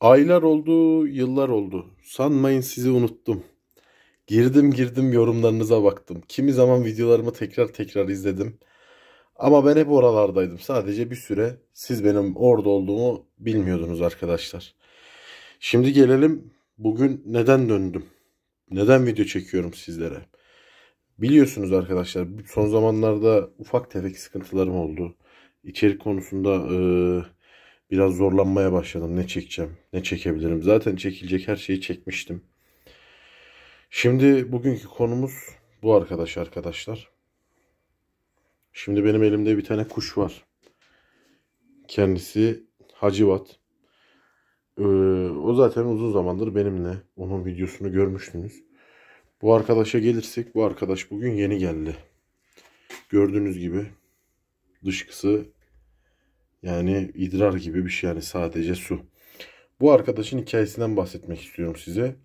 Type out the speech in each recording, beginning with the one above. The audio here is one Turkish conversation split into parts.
Aylar oldu, yıllar oldu. Sanmayın sizi unuttum. Girdim girdim yorumlarınıza baktım. Kimi zaman videolarımı tekrar tekrar izledim. Ama ben hep oralardaydım. Sadece bir süre siz benim orada olduğumu bilmiyordunuz arkadaşlar. Şimdi gelelim bugün neden döndüm? Neden video çekiyorum sizlere? Biliyorsunuz arkadaşlar son zamanlarda ufak tefek sıkıntılarım oldu. İçerik konusunda... Ee, Biraz zorlanmaya başladım. Ne çekeceğim, ne çekebilirim. Zaten çekilecek her şeyi çekmiştim. Şimdi bugünkü konumuz bu arkadaş arkadaşlar. Şimdi benim elimde bir tane kuş var. Kendisi Hacivat. Ee, o zaten uzun zamandır benimle. Onun videosunu görmüştünüz. Bu arkadaşa gelirsek bu arkadaş bugün yeni geldi. Gördüğünüz gibi dışkısı yani idrar gibi bir şey yani sadece su. Bu arkadaşın hikayesinden bahsetmek istiyorum size.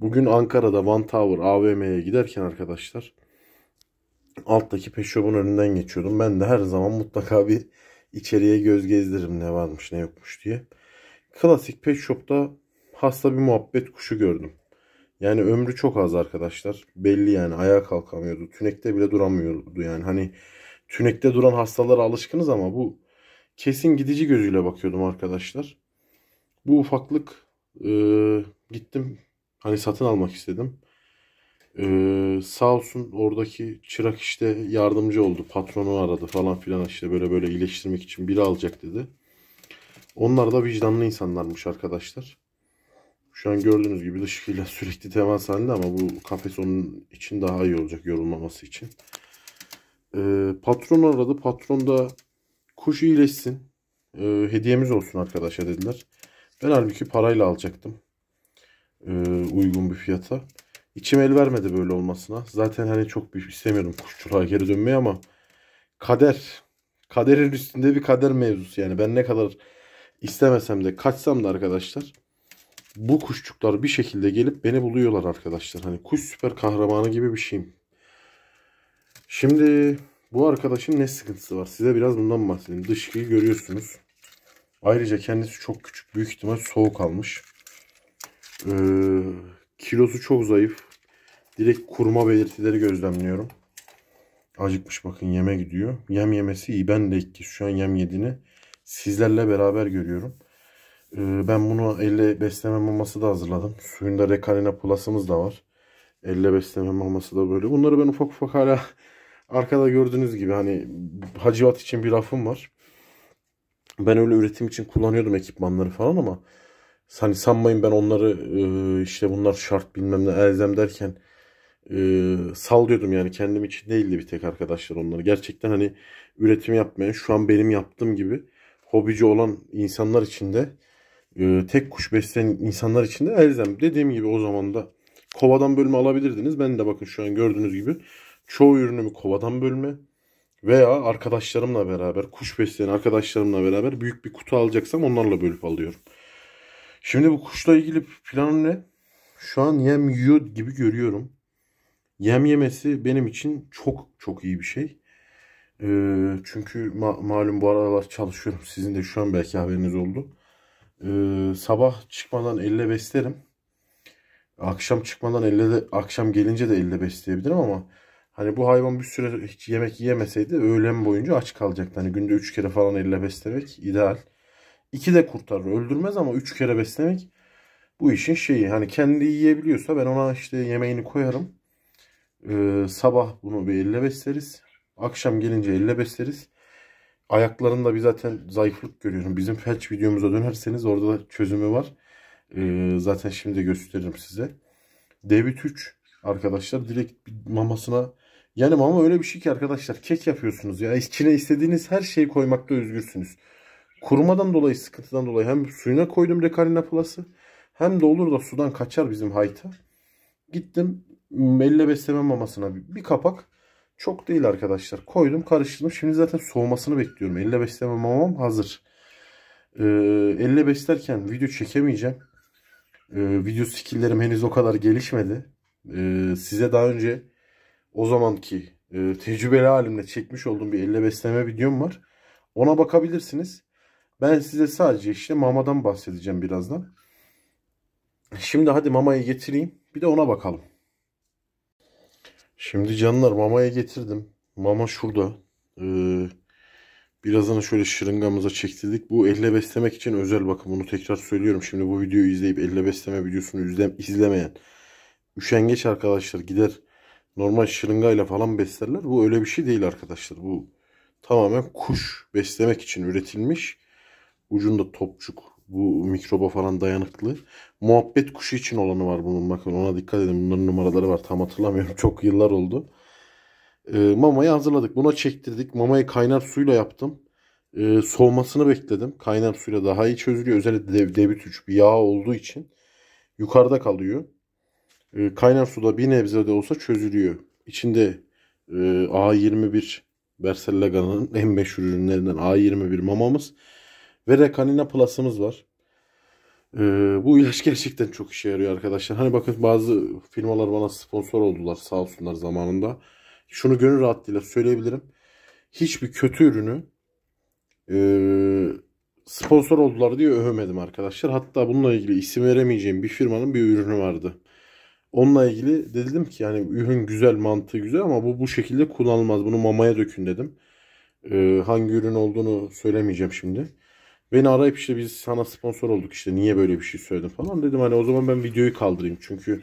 Bugün Ankara'da One Tower AVM'ye giderken arkadaşlar alttaki Peşop'un önünden geçiyordum. Ben de her zaman mutlaka bir içeriye göz gezdiririm ne varmış ne yokmuş diye. Klasik peşop'ta hasta bir muhabbet kuşu gördüm. Yani ömrü çok az arkadaşlar. Belli yani ayağa kalkamıyordu. Tünekte bile duramıyordu yani. Hani tünekte duran hastalara alışkınız ama bu kesin gidici gözüyle bakıyordum arkadaşlar. Bu ufaklık e, gittim hani satın almak istedim. E, sağ olsun oradaki çırak işte yardımcı oldu. Patronu aradı falan filan işte böyle böyle iyileştirmek için biri alacak dedi. Onlar da vicdanlı insanlarmış arkadaşlar. Şu an gördüğünüz gibi dışkıyla sürekli temas halinde ama bu kafes onun için daha iyi olacak yorulmaması için. Ee, patron aradı. Patron da Kuş iyileşsin. E, hediyemiz olsun arkadaşa dediler. Ben halbuki parayla alacaktım. E, uygun bir fiyata. İçim el vermedi böyle olmasına. Zaten hani çok büyük istemiyordum kuşçuluğa geri dönmeyi ama kader. Kaderin üstünde bir kader mevzusu yani. Ben ne kadar istemesem de kaçsam da arkadaşlar bu kuşçuklar bir şekilde gelip beni buluyorlar arkadaşlar. Hani kuş süper kahramanı gibi bir şeyim. Şimdi bu arkadaşın ne sıkıntısı var? Size biraz bundan bahsedeyim. Dışkıyı görüyorsunuz. Ayrıca kendisi çok küçük. Büyük ihtimal soğuk almış. Ee, kilosu çok zayıf. Direkt kurma belirtileri gözlemliyorum. Acıkmış bakın yeme gidiyor. Yem yemesi iyi. Ben de ilk şu an yem yediğini sizlerle beraber görüyorum. Ee, ben bunu elle besleme maması da hazırladım. Suyunda rekalina pulasımız da var. Elle besleme maması da böyle. Bunları ben ufak ufak hala Arkada gördüğünüz gibi hani hacivat için bir rafım var. Ben öyle üretim için kullanıyordum ekipmanları falan ama hani sanmayın ben onları e, işte bunlar şart bilmem ne elzem derken e, sallıyordum yani kendim için değildi bir tek arkadaşlar onları. Gerçekten hani üretim yapmayan şu an benim yaptığım gibi hobici olan insanlar içinde e, tek kuş besleyen insanlar içinde elzem. Dediğim gibi o zaman da kovadan bölme alabilirdiniz. Ben de bakın şu an gördüğünüz gibi çoğu ürünümü kovadan bölme veya arkadaşlarımla beraber kuş besleyen arkadaşlarımla beraber büyük bir kutu alacaksam onlarla bölüp alıyorum. Şimdi bu kuşla ilgili planım ne? Şu an yem yiyor gibi görüyorum. Yem yemesi benim için çok çok iyi bir şey. Ee, çünkü ma malum bu aralar çalışıyorum. Sizin de şu an belki haberiniz oldu. Ee, sabah çıkmadan elle beslerim. Akşam çıkmadan elle de akşam gelince de elle besleyebilirim ama Hani bu hayvan bir süre hiç yemek yemeseydi öğlen boyunca aç kalacaktı. Hani günde 3 kere falan elle beslemek ideal. 2 de kurtarır öldürmez ama 3 kere beslemek bu işin şeyi. Hani kendi yiyebiliyorsa ben ona işte yemeğini koyarım. Ee, sabah bunu bir elle besleriz. Akşam gelince elle besleriz. Ayaklarında bir zaten zayıflık görüyorum. Bizim felç videomuza dönerseniz orada da çözümü var. Ee, zaten şimdi gösteririm size. D3 arkadaşlar direkt mamasına yani ama öyle bir şey ki arkadaşlar kek yapıyorsunuz ya. içine istediğiniz her şeyi koymakta özgürsünüz. Kurumadan dolayı sıkıntıdan dolayı hem suyuna koydum rekalina plus'ı hem de olur da sudan kaçar bizim hayta. Gittim elle besleme mamasına bir, kapak çok değil arkadaşlar koydum karıştırdım. Şimdi zaten soğumasını bekliyorum. Elle besleme mamam hazır. Ee, elle beslerken video çekemeyeceğim. Ee, video skilllerim henüz o kadar gelişmedi. Ee, size daha önce o zamanki e, tecrübeli halimle çekmiş olduğum bir elle besleme videom var. Ona bakabilirsiniz. Ben size sadece işte mamadan bahsedeceğim birazdan. Şimdi hadi mamayı getireyim. Bir de ona bakalım. Şimdi canlar Mama'yı getirdim. Mama şurada. Ee, birazdan şöyle şırıngamıza çektirdik. Bu elle beslemek için özel bakım. bunu tekrar söylüyorum. Şimdi bu videoyu izleyip elle besleme videosunu izlemeyen üşengeç arkadaşlar gider normal şırıngayla falan beslerler. Bu öyle bir şey değil arkadaşlar. Bu tamamen kuş beslemek için üretilmiş. Ucunda topçuk. Bu mikroba falan dayanıklı. Muhabbet kuşu için olanı var bunun. Bakın ona dikkat edin. Bunların numaraları var. Tam hatırlamıyorum. Çok yıllar oldu. E, mamayı hazırladık. Buna çektirdik. Mamayı kaynar suyla yaptım. E, soğumasını bekledim. Kaynar suyla daha iyi çözülüyor. Özellikle dev, debüt bir yağ olduğu için yukarıda kalıyor. Ee, kaynar suda bir nebze de olsa çözülüyor. İçinde e, A21 Bersellega'nın en meşhur ürünlerinden A21 mamamız ve Rekanina Plus'ımız var. Ee, bu ilaç gerçekten çok işe yarıyor arkadaşlar. Hani bakın bazı firmalar bana sponsor oldular sağ olsunlar zamanında. Şunu gönül rahatlığıyla söyleyebilirim. Hiçbir kötü ürünü e, sponsor oldular diye övmedim arkadaşlar. Hatta bununla ilgili isim veremeyeceğim bir firmanın bir ürünü vardı. Onunla ilgili dedim ki yani ürün güzel mantığı güzel ama bu bu şekilde kullanılmaz. Bunu mamaya dökün dedim. Ee, hangi ürün olduğunu söylemeyeceğim şimdi. Beni arayıp işte biz sana sponsor olduk işte niye böyle bir şey söyledim falan dedim. Hani o zaman ben videoyu kaldırayım. Çünkü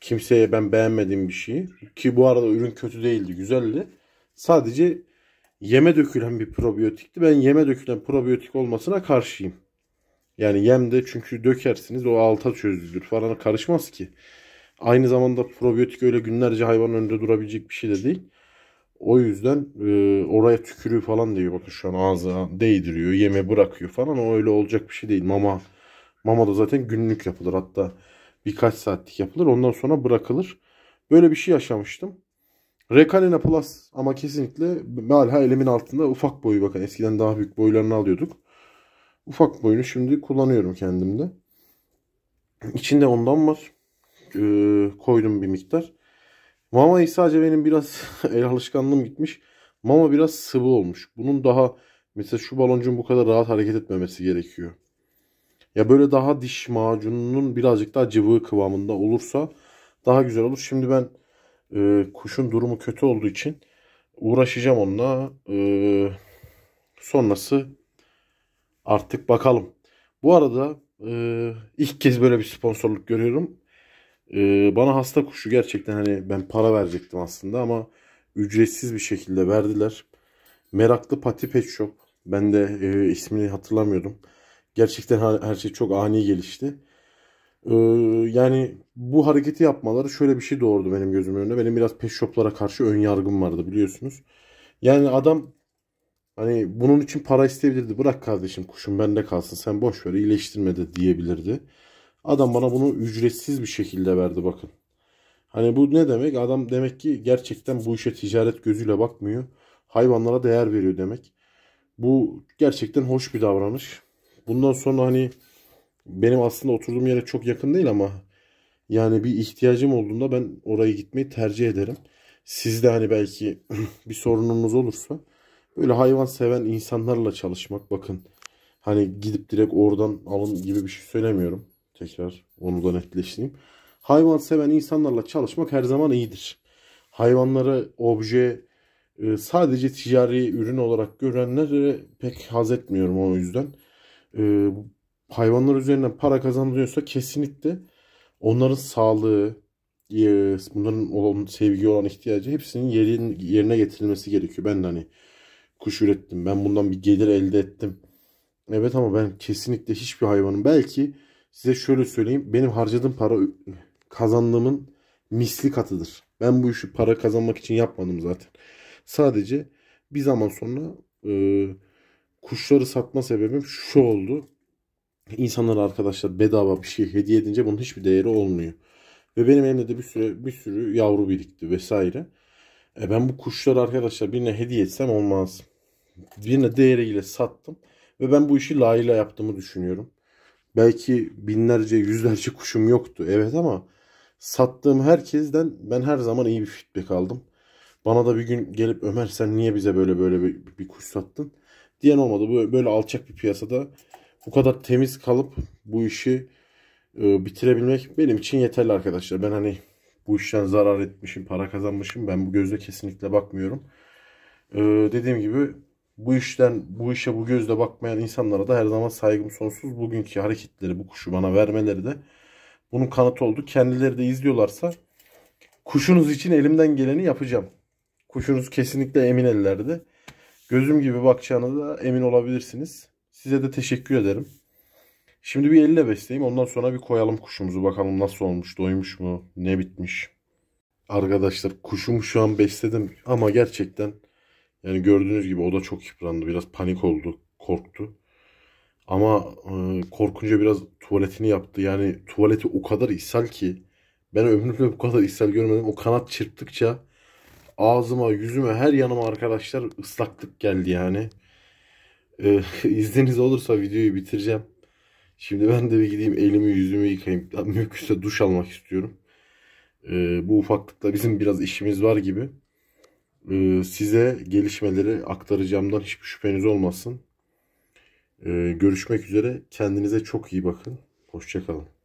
kimseye ben beğenmediğim bir şeyi ki bu arada ürün kötü değildi güzeldi. Sadece yeme dökülen bir probiyotikti. Ben yeme dökülen probiyotik olmasına karşıyım. Yani yemde çünkü dökersiniz o alta çözülür falan karışmaz ki. Aynı zamanda probiyotik öyle günlerce hayvanın önünde durabilecek bir şey de değil. O yüzden e, oraya tükürüyor falan diyor. Bakın şu an ağza değdiriyor, yeme bırakıyor falan. O öyle olacak bir şey değil. Mama mama da zaten günlük yapılır. Hatta birkaç saatlik yapılır. Ondan sonra bırakılır. Böyle bir şey yaşamıştım. Rekalina Plus ama kesinlikle hala elimin altında ufak boyu bakın. Eskiden daha büyük boylarını alıyorduk. Ufak boyunu şimdi kullanıyorum kendimde. İçinde ondan var. E, koydum bir miktar. Mamayı sadece benim biraz el alışkanlığım gitmiş. Mama biraz sıvı olmuş. Bunun daha mesela şu baloncuğun bu kadar rahat hareket etmemesi gerekiyor. Ya böyle daha diş macununun birazcık daha cıvığı kıvamında olursa daha güzel olur. Şimdi ben e, kuşun durumu kötü olduğu için uğraşacağım onunla. E, sonrası artık bakalım. Bu arada e, ilk kez böyle bir sponsorluk görüyorum. Ee, bana hasta kuşu gerçekten hani ben para verecektim aslında ama ücretsiz bir şekilde verdiler. Meraklı Pati Pet Shop. Ben de e, ismini hatırlamıyordum. Gerçekten her, her şey çok ani gelişti. Ee, yani bu hareketi yapmaları şöyle bir şey doğurdu benim gözümün önüne. Benim biraz pet shoplara karşı ön yargım vardı biliyorsunuz. Yani adam hani bunun için para isteyebilirdi. Bırak kardeşim kuşum bende kalsın sen boş ver iyileştirme de diyebilirdi. Adam bana bunu ücretsiz bir şekilde verdi bakın. Hani bu ne demek? Adam demek ki gerçekten bu işe ticaret gözüyle bakmıyor. Hayvanlara değer veriyor demek. Bu gerçekten hoş bir davranış. Bundan sonra hani benim aslında oturduğum yere çok yakın değil ama yani bir ihtiyacım olduğunda ben oraya gitmeyi tercih ederim. Sizde hani belki bir sorununuz olursa böyle hayvan seven insanlarla çalışmak bakın. Hani gidip direkt oradan alın gibi bir şey söylemiyorum. Tekrar onu da netleştireyim. Hayvan seven insanlarla çalışmak her zaman iyidir. Hayvanları obje e, sadece ticari ürün olarak görenlere pek haz etmiyorum o yüzden. E, hayvanlar üzerinden para kazanılıyorsa kesinlikle onların sağlığı, e, bunların olan sevgi olan ihtiyacı hepsinin yerin, yerine getirilmesi gerekiyor. Ben de hani kuş ürettim. Ben bundan bir gelir elde ettim. Evet ama ben kesinlikle hiçbir hayvanın belki size şöyle söyleyeyim. Benim harcadığım para kazandığımın misli katıdır. Ben bu işi para kazanmak için yapmadım zaten. Sadece bir zaman sonra e, kuşları satma sebebim şu oldu. İnsanlara arkadaşlar bedava bir şey hediye edince bunun hiçbir değeri olmuyor. Ve benim evimde de bir sürü, bir sürü yavru birikti vesaire. E ben bu kuşları arkadaşlar birine hediye etsem olmaz. Birine değeriyle sattım. Ve ben bu işi layla yaptığımı düşünüyorum belki binlerce yüzlerce kuşum yoktu. Evet ama sattığım herkesten ben her zaman iyi bir feedback aldım. Bana da bir gün gelip Ömer sen niye bize böyle böyle bir, bir kuş sattın? Diyen olmadı. Böyle, böyle alçak bir piyasada bu kadar temiz kalıp bu işi e, bitirebilmek benim için yeterli arkadaşlar. Ben hani bu işten zarar etmişim, para kazanmışım. Ben bu gözle kesinlikle bakmıyorum. E, dediğim gibi bu işten bu işe bu gözle bakmayan insanlara da her zaman saygım sonsuz. Bugünkü hareketleri bu kuşu bana vermeleri de bunun kanıtı oldu. Kendileri de izliyorlarsa kuşunuz için elimden geleni yapacağım. Kuşunuz kesinlikle emin ellerde. Gözüm gibi bakacağına da emin olabilirsiniz. Size de teşekkür ederim. Şimdi bir elle besleyeyim. Ondan sonra bir koyalım kuşumuzu. Bakalım nasıl olmuş, doymuş mu, ne bitmiş. Arkadaşlar kuşumu şu an besledim ama gerçekten yani gördüğünüz gibi o da çok yıprandı. Biraz panik oldu, korktu. Ama e, korkunca biraz tuvaletini yaptı. Yani tuvaleti o kadar ishal ki ben ömrümde bu kadar ishal görmedim. O kanat çırptıkça ağzıma, yüzüme, her yanıma arkadaşlar ıslaklık geldi yani. E, izniniz olursa videoyu bitireceğim. Şimdi ben de bir gideyim elimi yüzümü yıkayayım. Mümkünse duş almak istiyorum. E, bu ufaklıkta bizim biraz işimiz var gibi. Ee, size gelişmeleri aktaracağımdan hiçbir şüpheniz olmasın. Ee, görüşmek üzere. Kendinize çok iyi bakın. Hoşçakalın.